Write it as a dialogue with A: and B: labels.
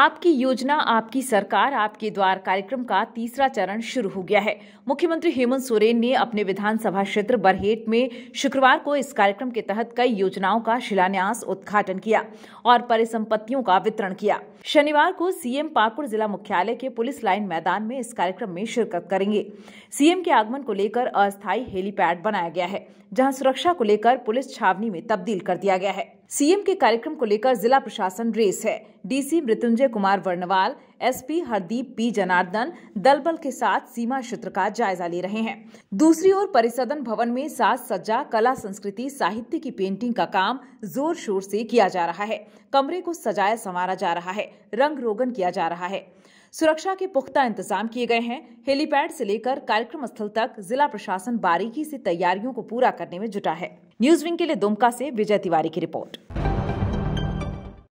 A: आपकी योजना आपकी सरकार आपके द्वार कार्यक्रम का तीसरा चरण शुरू हो गया है मुख्यमंत्री हेमंत सोरेन ने अपने विधानसभा क्षेत्र बरहेट में शुक्रवार को इस कार्यक्रम के तहत कई योजनाओं का शिलान्यास उद्घाटन किया और परिसंपत्तियों का वितरण किया शनिवार को सीएम पाकुड़ जिला मुख्यालय के पुलिस लाइन मैदान में इस कार्यक्रम में शिरकत करेंगे सीएम के आगमन को लेकर अस्थायी हेलीपैड बनाया गया है जहां सुरक्षा को लेकर पुलिस छावनी में तब्दील कर दिया गया है सीएम के कार्यक्रम को लेकर जिला प्रशासन रेस है डीसी मृत्युंजय संजय कुमार वर्णवाल एसपी हरदीप पी जनार्दन दल बल के साथ सीमा क्षेत्र का जायजा ले रहे हैं दूसरी ओर परिसदन भवन में साज सज्जा कला संस्कृति साहित्य की पेंटिंग का काम जोर शोर से किया जा रहा है कमरे को सजाया संवारा जा रहा है रंग रोगन किया जा रहा है सुरक्षा के पुख्ता इंतजाम किए गए हैं हेलीपैड से लेकर कार्यक्रम स्थल तक जिला प्रशासन बारीकी से तैयारियों को पूरा करने में जुटा है न्यूज विंग के लिए दुमका से विजय तिवारी की रिपोर्ट